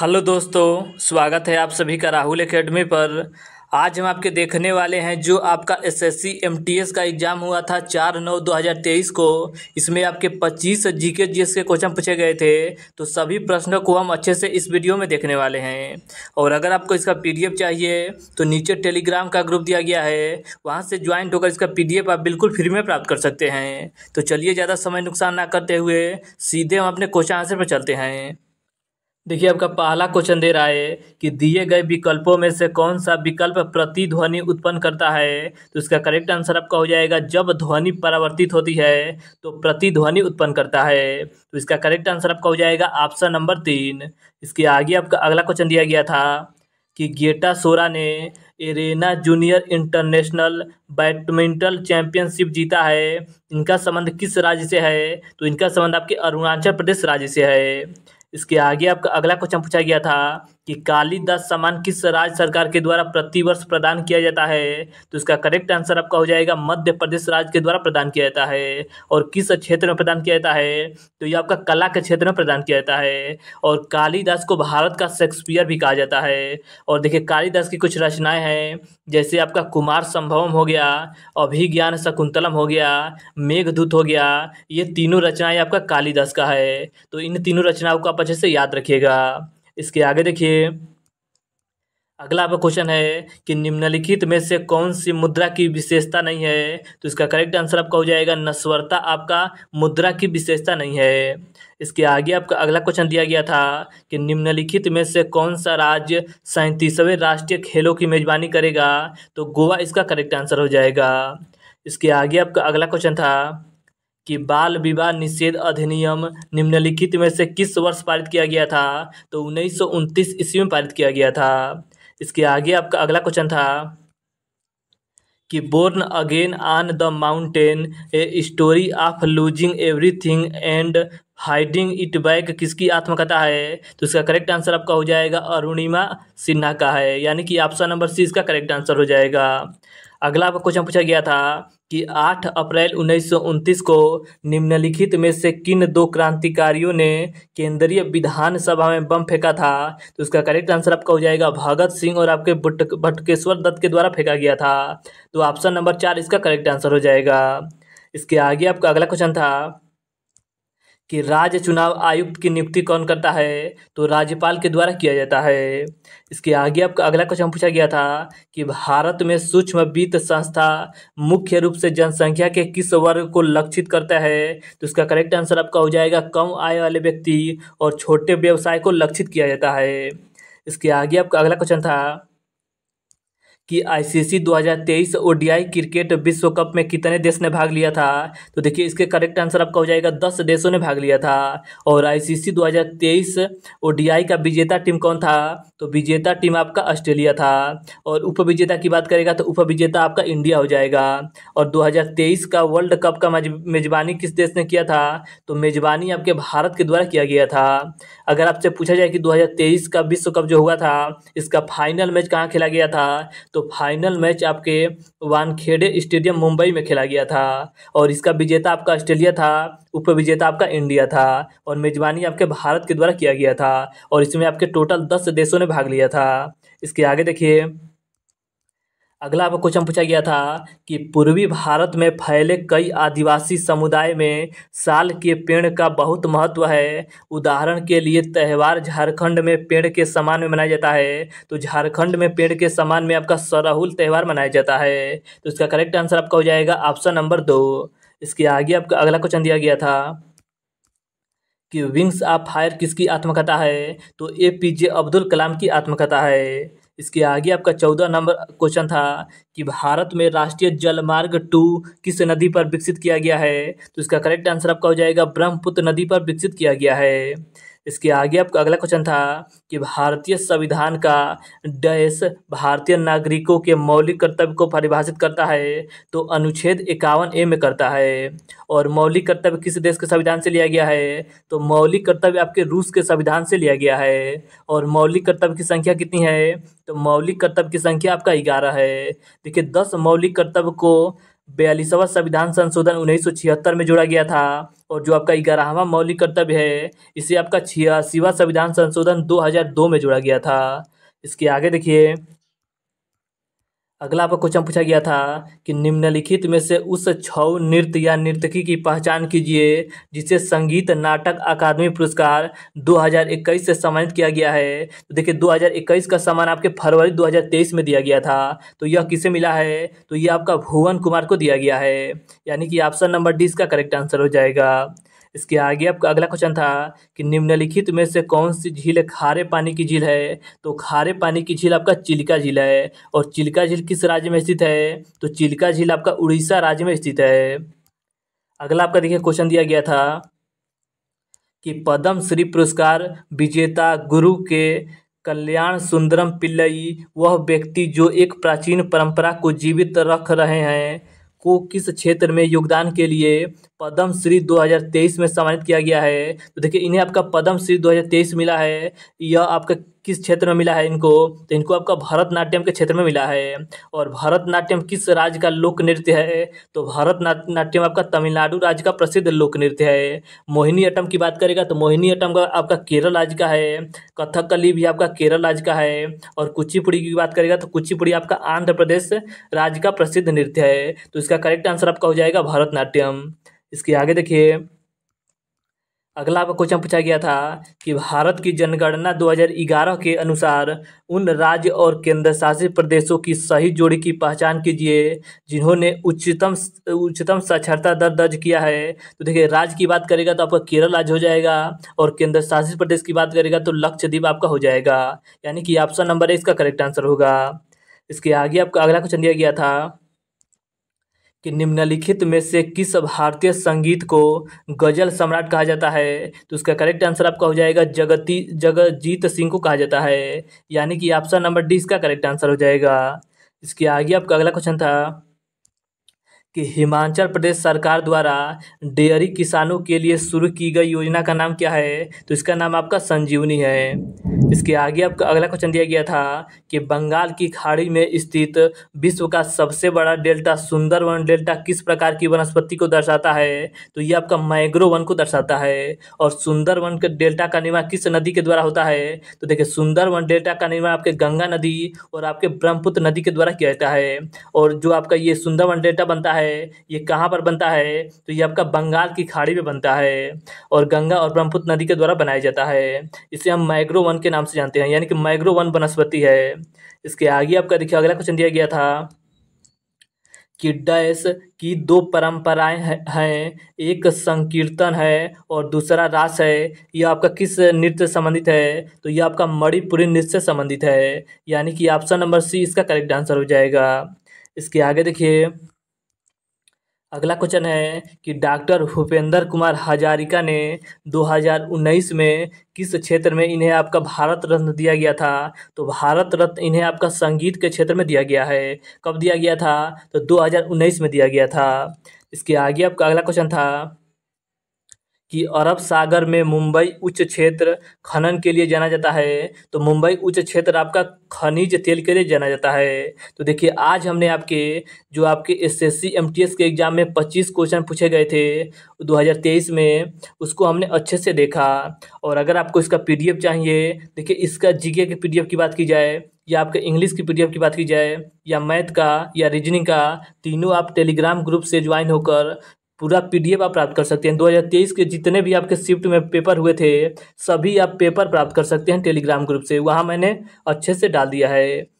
hello दोस्तों स्वागत है आप सभी का राहुल एकेडमी पर आज हम आपके देखने वाले हैं जो आपका एसएससी एमटीएस का एग्ज़ाम हुआ था चार नौ दो हज़ार तेईस को इसमें आपके पच्चीस जीके जीएस के क्वेश्चन पूछे गए थे तो सभी प्रश्नों को हम अच्छे से इस वीडियो में देखने वाले हैं और अगर आपको इसका पीडीएफ चाहिए तो नीचे टेलीग्राम का ग्रुप दिया गया है वहाँ से ज्वाइन होकर इसका पी आप बिल्कुल फ्री में प्राप्त कर सकते हैं तो चलिए ज़्यादा समय नुकसान ना करते हुए सीधे हम अपने क्वेश्चन आंसर पर चलते हैं देखिए आपका पहला क्वेश्चन दे रहा है कि दिए गए विकल्पों में से कौन सा विकल्प प्रतिध्वनि उत्पन्न करता है तो इसका करेक्ट आंसर आपका हो जाएगा जब ध्वनि परावर्तित होती है तो प्रतिध्वनि उत्पन्न करता है तो इसका करेक्ट आंसर आपका हो जाएगा ऑप्शन नंबर तीन इसके आगे आपका अगला क्वेश्चन दिया गया था कि गेटा सोरा ने एरेना जूनियर इंटरनेशनल बैडमिंटन चैंपियनशिप जीता है इनका संबंध किस राज्य से है तो इनका संबंध आपके अरुणाचल प्रदेश राज्य से है इसके आगे आपका अगला क्वेश्चन पूछा गया था कि कालीदास सम्मान किस राज्य सरकार के द्वारा प्रतिवर्ष प्रदान किया जाता है तो इसका करेक्ट आंसर आपका हो जाएगा मध्य प्रदेश राज्य के द्वारा प्रदान किया जाता है और किस क्षेत्र में प्रदान किया जाता है तो ये आपका कला के क्षेत्र में प्रदान किया जाता है और कालिदास को भारत का शेक्सपियर भी कहा जाता है और देखिए कालिदास की कुछ रचनाएँ हैं जैसे आपका कुमार संभवम हो गया अभिज्ञान शकुंतलम हो गया मेघदूत हो गया ये तीनों रचनाएँ आपका कालिदास का है तो इन तीनों रचनाओं को आप अच्छे से याद रखिएगा इसके आगे देखिए अगला आपका क्वेश्चन है कि निम्नलिखित में से कौन सी मुद्रा की विशेषता नहीं है तो इसका करेक्ट आंसर आपका हो जाएगा नस्वरता आपका मुद्रा की विशेषता नहीं है इसके आगे आपका अगला क्वेश्चन दिया गया था कि निम्नलिखित में से कौन सा राज्य सैंतीसवें राष्ट्रीय खेलों की मेजबानी करेगा तो गोवा इसका करेक्ट आंसर हो जाएगा इसके आगे आपका अगला क्वेश्चन था कि बाल विवाह निषेध अधिनियम निम्नलिखित में से किस वर्ष पारित किया गया था तो उन्नीस सौ उनतीस ईस्वी में पारित किया गया था इसके आगे आपका अगला क्वेश्चन था कि born again on the mountain a story of losing everything and hiding it back किसकी आत्मकथा है तो इसका करेक्ट आंसर आपका हो जाएगा अरुणिमा सिन्हा का है यानी कि ऑप्शन नंबर सी इसका करेक्ट आंसर हो जाएगा अगला आपका क्वेश्चन पूछा गया था कि 8 अप्रैल उन्नीस को निम्नलिखित में से किन दो क्रांतिकारियों ने केंद्रीय विधानसभा में बम फेंका था तो उसका करेक्ट आंसर आपका हो जाएगा भगत सिंह और आपके भटकेश्वर दत्त के द्वारा फेंका गया था तो ऑप्शन नंबर चार इसका करेक्ट आंसर हो जाएगा इसके आगे आपका अगला क्वेश्चन था कि राज्य चुनाव आयुक्त की नियुक्ति कौन करता है तो राज्यपाल के द्वारा किया जाता है इसके आगे आपका अगला क्वेश्चन पूछा गया था कि भारत में सूक्ष्म वित्त संस्था मुख्य रूप से जनसंख्या के किस वर्ग को लक्षित करता है तो इसका करेक्ट आंसर आपका हो जाएगा कम आय वाले व्यक्ति और छोटे व्यवसाय को लक्षित किया जाता है इसके आगे आपका अगला क्वेश्चन था कि आईसीसी 2023 ओडीआई क्रिकेट विश्व कप में कितने देश ने भाग लिया था तो देखिए इसके करेक्ट आंसर आपका हो जाएगा दस देशों ने भाग लिया था और आईसीसी 2023 ओडीआई का विजेता टीम कौन था तो विजेता टीम आपका ऑस्ट्रेलिया था और उपविजेता की बात करेगा तो उपविजेता आपका इंडिया हो जाएगा और दो का वर्ल्ड कप का मेजबानी किस देश ने किया था तो मेजबानी आपके भारत के द्वारा किया गया था अगर आपसे पूछा जाए कि दो का विश्व कप जो हुआ था इसका फाइनल मैच कहाँ खेला गया था तो फाइनल मैच आपके वानखेड़े स्टेडियम मुंबई में खेला गया था और इसका विजेता आपका ऑस्ट्रेलिया था उप विजेता आपका इंडिया था और मेजबानी आपके भारत के द्वारा किया गया था और इसमें आपके टोटल दस देशों ने भाग लिया था इसके आगे देखिए अगला आपको क्वेश्चन पूछा गया था कि पूर्वी भारत में फैले कई आदिवासी समुदाय में साल के पेड़ का बहुत महत्व है उदाहरण के लिए त्यौहार झारखंड में पेड़ के समान में मनाया जाता है तो झारखंड में पेड़ के समान में आपका सराहुल त्यौहार मनाया जाता है तो इसका करेक्ट आंसर आपका हो जाएगा ऑप्शन नंबर दो इसके आगे आपका अगला क्वेश्चन दिया गया था कि विंग्स ऑफ फायर किसकी आत्मकथा है तो ए पी जे अब्दुल कलाम की आत्मकथा है इसके आगे आपका चौदह नंबर क्वेश्चन था कि भारत में राष्ट्रीय जलमार्ग टू किस नदी पर विकसित किया गया है तो इसका करेक्ट आंसर आपका हो जाएगा ब्रह्मपुत्र नदी पर विकसित किया गया है इसके आगे आपका अगला क्वेश्चन था कि भारतीय संविधान का डैश भारतीय नागरिकों के मौलिक कर्तव्य को परिभाषित करता है तो अनुच्छेद इक्यावन ए में करता है और मौलिक कर्तव्य किस देश के संविधान से लिया गया है तो मौलिक कर्तव्य आपके रूस के संविधान से लिया गया है और मौलिक कर्तव्य की संख्या कितनी है तो मौलिक कर्तव्य की संख्या आपका ग्यारह है देखिए दस मौलिक कर्तव्य को बयालीसवा संविधान संशोधन उन्नीस में जोड़ा गया था और जो आपका ग्यारहवा मौलिक कर्तव्य है इसे आपका छियासीवा संविधान संशोधन 2002 में जोड़ा गया था इसके आगे देखिए अगला आपका क्वेश्चन पूछा गया था कि निम्नलिखित में से उस छऊ नृत्य या नृतकी की पहचान कीजिए जिसे संगीत नाटक अकादमी पुरस्कार 2021 से सम्मानित किया गया है तो देखिए 2021 का सम्मान आपके फरवरी 2023 में दिया गया था तो यह किसे मिला है तो यह आपका भुवन कुमार को दिया गया है यानी कि ऑप्शन नंबर डी इसका करेक्ट आंसर हो जाएगा इसके आगे आपका अगला क्वेश्चन था कि निम्नलिखित में से कौन सी झील खारे पानी की झील है तो खारे पानी की झील आपका चिल्का झील है और चिल्का झील किस राज्य में स्थित है तो चिल्का झील आपका उड़ीसा राज्य में स्थित है अगला आपका देखिए क्वेश्चन दिया गया था कि पद्म श्री पुरस्कार विजेता गुरु के कल्याण सुंदरम पिल्लई वह व्यक्ति जो एक प्राचीन परंपरा को जीवित रख रहे हैं को किस क्षेत्र में योगदान के लिए पद्म श्री 2023 में सम्मानित किया गया है तो देखिए इन्हें आपका पद्म श्री 2023 मिला है यह आपका किस क्षेत्र में मिला है इनको तो इनको आपका भरतनाट्यम के क्षेत्र में मिला है और भरतनाट्यम किस राज्य का लोक नृत्य है तो भरतनाट्यम आपका तमिलनाडु राज्य का प्रसिद्ध लोक नृत्य है मोहिनी अटम की बात करेगा तो मोहिनी अटम का आपका केरल राज्य का है कथकली भी आपका केरल राज्य का है और कुचिपुड़ी की बात करेगा तो कुचिपुड़ी आपका आंध्र प्रदेश राज्य का प्रसिद्ध नृत्य है तो इसका करेक्ट आंसर आपका हो जाएगा भरतनाट्यम इसके आगे देखिए अगला आपका क्वेश्चन पूछा गया था कि भारत की जनगणना 2011 के अनुसार उन राज्य और केंद्र शासित प्रदेशों की सही जोड़ी की पहचान कीजिए जिन्होंने उच्चतम उच्चतम साक्षरता दर दर्ज किया है तो देखिए राज्य की बात करेगा तो आपका केरल राज्य हो जाएगा और केंद्र शासित प्रदेश की बात करेगा तो लक्षद्वीप आपका हो जाएगा यानी कि ऑप्शन नंबर ए इसका करेक्ट आंसर होगा इसके आगे आपका अगला क्वेश्चन दिया गया था कि निम्नलिखित में से किस भारतीय संगीत को गज़ल सम्राट कहा जाता है तो उसका करेक्ट आंसर आपका हो जाएगा जगती जगजीत सिंह को कहा जाता है यानी कि ऑप्शन नंबर डी इसका करेक्ट आंसर हो जाएगा इसके आगे आपका अगला क्वेश्चन था कि हिमाचल प्रदेश सरकार द्वारा डेयरी किसानों के लिए शुरू की गई योजना का नाम क्या है तो इसका नाम आपका संजीवनी है इसके आगे आपका अगला क्वेश्चन दिया गया था कि बंगाल की खाड़ी में स्थित विश्व का सबसे बड़ा डेल्टा सुंदरवन डेल्टा किस प्रकार की वनस्पति को दर्शाता है तो ये आपका माइग्रो वन को दर्शाता है और सुंदरवन के डेल्टा का निर्माण किस नदी के द्वारा होता है तो देखिए सुंदरवन डेल्टा का निर्माण आपके गंगा नदी और आपके ब्रह्मपुत्र नदी के द्वारा किया जाता है और जो आपका ये सुंदरवन डेल्टा बनता है है ये कहाँ पर बनता है तो ये आपका बंगाल की खाड़ी में बनता है और गंगा और ब्रह्मपुत्र नदी के द्वारा बनाया जाता है इसे हम माइग्रो वन के नाम से जानते हैं यानी कि माइग्रो वन वनस्पति है इसके आगे आपका देखिए अगला क्वेश्चन दिया गया था कि डैस की दो परंपराएं हैं एक संकीर्तन है और दूसरा रास है यह आपका किस नृत्य से संबंधित है तो यह आपका मणिपुरी नृत्य से संबंधित है यानी कि ऑप्शन नंबर सी इसका करेक्ट आंसर हो जाएगा इसके आगे देखिए अगला क्वेश्चन है कि डॉक्टर भूपेंद्र कुमार हजारिका ने 2019 में किस क्षेत्र में इन्हें आपका भारत रत्न दिया गया था तो भारत रत्न इन्हें आपका संगीत के क्षेत्र में दिया गया है कब दिया गया था तो 2019 में दिया गया था इसके आगे आपका अगला क्वेश्चन था कि अरब सागर में मुंबई उच्च क्षेत्र खनन के लिए जाना जाता है तो मुंबई उच्च क्षेत्र आपका खनिज तेल के लिए जाना जाता है तो देखिए आज हमने आपके जो आपके S S C M T S के एग्जाम में पच्चीस क्वेश्चन पूछे गए थे दो हज़ार तेईस में उसको हमने अच्छे से देखा और अगर आपको इसका पी डी एफ चाहिए देखिए इसका जी के पी डी एफ की बात की जाए या आपके इंग्लिश की पीडीएफ की बात की जाए या मैथ का या रीजनिंग का तीनों आप टेलीग्राम ग्रुप से ज्वाइन होकर पूरा पीडीएफ आप प्राप्त कर सकते हैं 2023 के जितने भी आपके शिफ्ट में पेपर हुए थे सभी आप पेपर प्राप्त कर सकते हैं टेलीग्राम ग्रुप से वहाँ मैंने अच्छे से डाल दिया है